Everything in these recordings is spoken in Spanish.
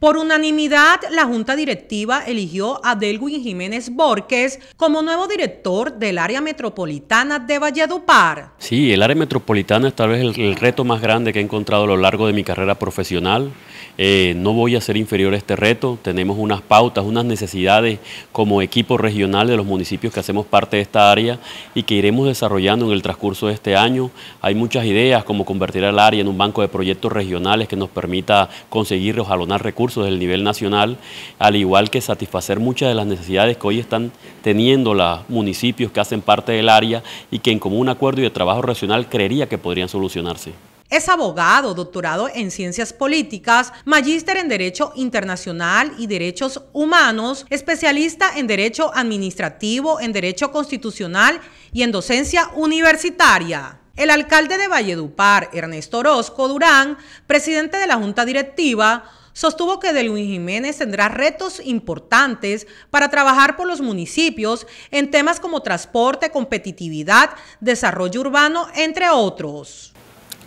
Por unanimidad, la Junta Directiva eligió a Delwin Jiménez Borges como nuevo director del área metropolitana de Valledupar. Sí, el área metropolitana es tal vez el, reto más grande que he encontrado a lo largo de mi carrera profesional. Eh, no voy a ser inferior a este reto, tenemos unas pautas, unas necesidades como equipo regional de los municipios que hacemos parte de esta área y que iremos desarrollando en el transcurso de este año. Hay muchas ideas como convertir al área en un banco de proyectos regionales que nos permita conseguir o jalonar recursos del nivel nacional, al igual que satisfacer muchas de las necesidades que hoy están teniendo los municipios que hacen parte del área y que en común acuerdo y de trabajo racional creería que podrían solucionarse. Es abogado, doctorado en ciencias políticas, magíster en Derecho Internacional y Derechos Humanos, especialista en Derecho Administrativo, en Derecho Constitucional y en Docencia Universitaria. El alcalde de Valledupar, Ernesto Orozco Durán, presidente de la Junta Directiva, sostuvo que de Luis Jiménez tendrá retos importantes para trabajar por los municipios en temas como transporte, competitividad, desarrollo urbano, entre otros.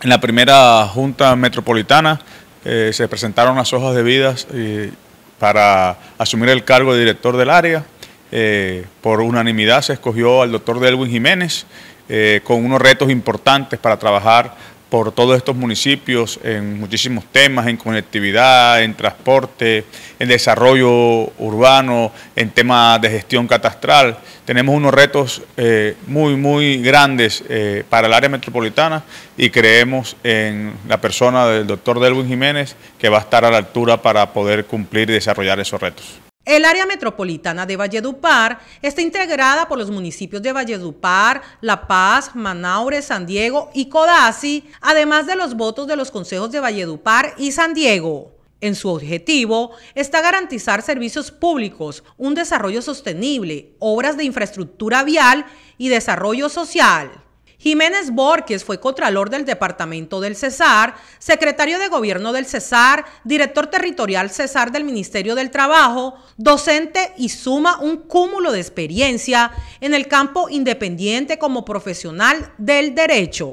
En la primera Junta Metropolitana eh, se presentaron las hojas de vidas eh, para asumir el cargo de director del área. Eh, por unanimidad se escogió al doctor Delwin Jiménez con unos retos importantes para trabajar por todos estos municipios en muchísimos temas, en conectividad, en transporte, en desarrollo urbano, en temas de gestión catastral. Tenemos unos retos eh, muy, muy grandes eh, para el área metropolitana y creemos en la persona del doctor Delwin Jiménez que va a estar a la altura para poder cumplir y desarrollar esos retos. El área metropolitana de Valledupar está integrada por los municipios de Valledupar, La Paz, Manaure, San Diego y Codazzi, además de los votos de los consejos de Valledupar y San Diego. En su objetivo está garantizar servicios públicos, un desarrollo sostenible, obras de infraestructura vial y desarrollo social. Jiménez Borges fue Contralor del Departamento del Cesar, Secretario de Gobierno del Cesar, Director Territorial Cesar del Ministerio del Trabajo, docente y suma un cúmulo de experiencia en el campo independiente como profesional del derecho.